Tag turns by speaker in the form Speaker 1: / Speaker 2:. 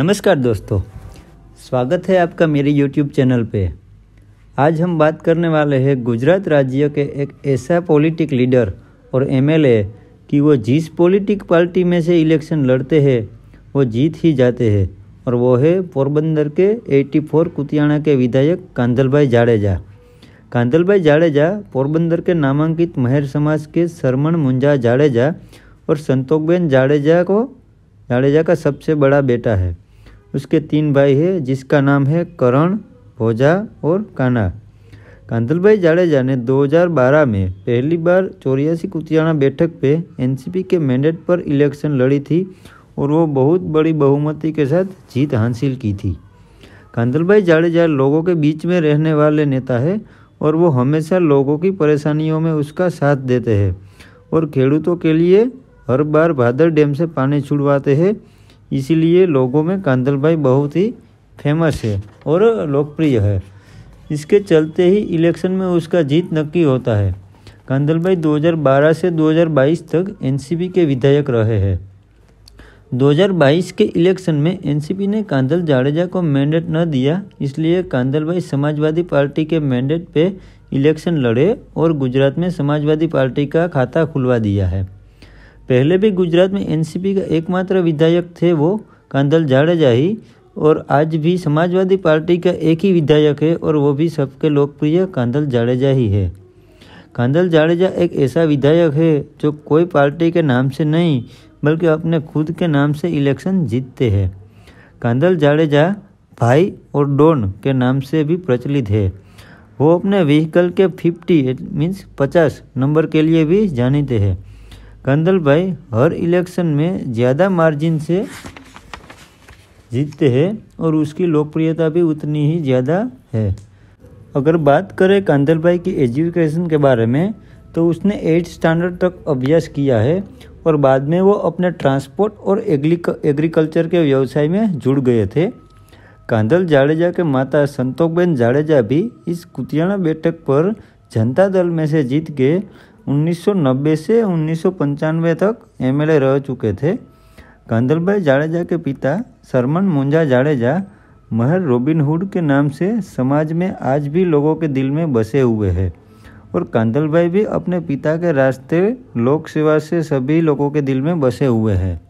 Speaker 1: नमस्कार दोस्तों स्वागत है आपका मेरे YouTube चैनल पे आज हम बात करने वाले हैं गुजरात राज्य के एक ऐसा पॉलिटिक लीडर और एमएलए कि वो जिस पॉलिटिक पार्टी में से इलेक्शन लड़ते हैं वो जीत ही जाते हैं और वो है पोरबंदर के 84 कुतियाणा के विधायक कांधल भाई जाडेजा कांधल भाई जाडेजा पोरबंदर के नामांकित महर समाज के सरमण मुंजा जाडेजा और संतोखबेन जाडेजा को जाडेजा का सबसे बड़ा बेटा है उसके तीन भाई है जिसका नाम है करण भोजा और काना कांतल भाई जाडेजा ने 2012 में पहली बार चौरियासी कुतियाना बैठक पे एनसीपी के मैंडेट पर इलेक्शन लड़ी थी और वो बहुत बड़ी बहुमति के साथ जीत हासिल की थी कांतल भाई जाडेजा लोगों के बीच में रहने वाले नेता है और वो हमेशा लोगों की परेशानियों में उसका साथ देते हैं और खेडूतों के लिए हर बार भादर डैम से पानी छुड़वाते हैं इसीलिए लोगों में कांदल भाई बहुत ही फेमस है और लोकप्रिय है इसके चलते ही इलेक्शन में उसका जीत नक्की होता है कांदल भाई 2012 से 2022 तक एनसीपी के विधायक रहे हैं 2022 के इलेक्शन में एनसीपी ने कांदल जाडेजा को मैंडेट न दिया इसलिए कांदल भाई समाजवादी पार्टी के मैंडेट पे इलेक्शन लड़े और गुजरात में समाजवादी पार्टी का खाता खुलवा दिया है पहले भी गुजरात में एनसीपी का एकमात्र विधायक थे वो कांदल जाडेजा ही और आज भी समाजवादी पार्टी का एक ही विधायक है और वो भी सबके लोकप्रिय कांदल जाडेजा ही है कांदल जाडेजा एक ऐसा विधायक है जो कोई पार्टी के नाम से नहीं बल्कि अपने खुद के नाम से इलेक्शन जीतते हैं कांदल जाडेजा भाई और डोन के नाम से भी प्रचलित है वो अपने व्हीकल के फिफ्टी मीन्स पचास नंबर के लिए भी जानीते हैं कंदल भाई हर इलेक्शन में ज़्यादा मार्जिन से जीतते हैं और उसकी लोकप्रियता भी उतनी ही ज़्यादा है अगर बात करें कांदल भाई की एजुकेशन के बारे में तो उसने एट स्टैंडर्ड तक अभ्यास किया है और बाद में वो अपने ट्रांसपोर्ट और एग्रीकल्चर के व्यवसाय में जुड़ गए थे कांदल जाडेजा के माता संतोखबेन जाडेजा भी इस कुतियाना बैठक पर जनता दल में से जीत के 1990 से उन्नीस तक एमएलए रह चुके थे कांदलभाई जाडेजा के पिता सरमन मुंजा जाडेजा महर रॉबिनहुड के नाम से समाज में आज भी लोगों के दिल में बसे हुए हैं और कांदलभाई भी अपने पिता के रास्ते लोक सेवा से सभी लोगों के दिल में बसे हुए हैं